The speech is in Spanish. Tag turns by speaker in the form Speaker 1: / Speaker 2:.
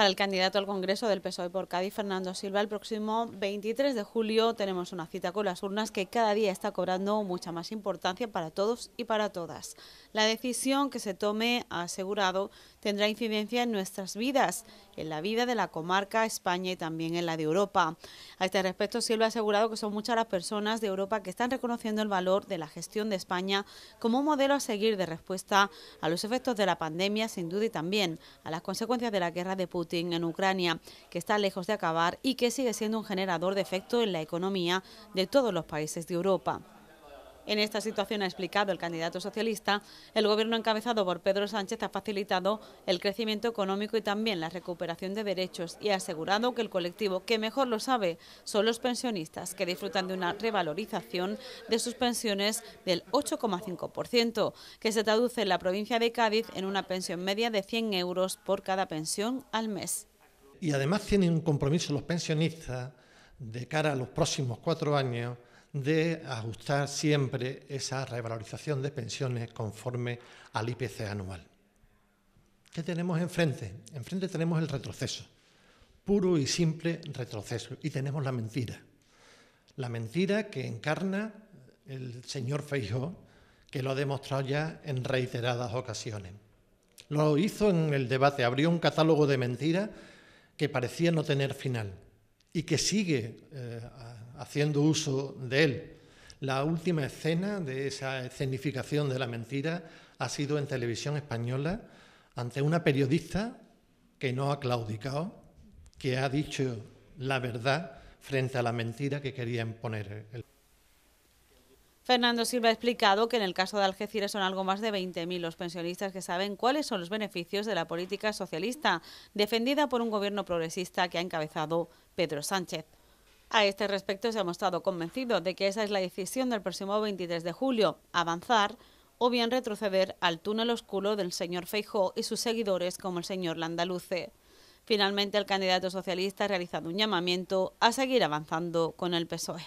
Speaker 1: para el candidato al Congreso del PSOE por Cádiz, Fernando Silva. El próximo 23 de julio tenemos una cita con las urnas que cada día está cobrando mucha más importancia para todos y para todas. La decisión que se tome, ha asegurado, tendrá incidencia en nuestras vidas, en la vida de la comarca, España y también en la de Europa. A este respecto, Silva ha asegurado que son muchas las personas de Europa que están reconociendo el valor de la gestión de España como un modelo a seguir de respuesta a los efectos de la pandemia, sin duda, y también a las consecuencias de la guerra de Putin en Ucrania, que está lejos de acabar y que sigue siendo un generador de efecto en la economía de todos los países de Europa. En esta situación, ha explicado el candidato socialista, el gobierno encabezado por Pedro Sánchez ha facilitado el crecimiento económico y también la recuperación de derechos y ha asegurado que el colectivo que mejor lo sabe son los pensionistas, que disfrutan de una revalorización de sus pensiones del 8,5%, que se traduce en la provincia de Cádiz en una pensión media de 100 euros por cada pensión al mes.
Speaker 2: Y además tienen un compromiso los pensionistas de cara a los próximos cuatro años de ajustar siempre esa revalorización de pensiones conforme al IPC anual. ¿Qué tenemos enfrente? Enfrente tenemos el retroceso, puro y simple retroceso, y tenemos la mentira. La mentira que encarna el señor Feijó, que lo ha demostrado ya en reiteradas ocasiones. Lo hizo en el debate, abrió un catálogo de mentiras que parecía no tener final y que sigue eh, haciendo uso de él. La última escena de esa escenificación de la mentira ha sido en televisión española ante una periodista que no ha claudicado, que ha dicho la verdad frente a la mentira que quería imponer.
Speaker 1: Fernando Silva ha explicado que en el caso de Algeciras son algo más de 20.000 los pensionistas que saben cuáles son los beneficios de la política socialista defendida por un gobierno progresista que ha encabezado Pedro Sánchez. A este respecto se ha mostrado convencido de que esa es la decisión del próximo 23 de julio, avanzar o bien retroceder al túnel oscuro del señor Feijó y sus seguidores como el señor Landaluce. Finalmente, el candidato socialista ha realizado un llamamiento a seguir avanzando con el PSOE.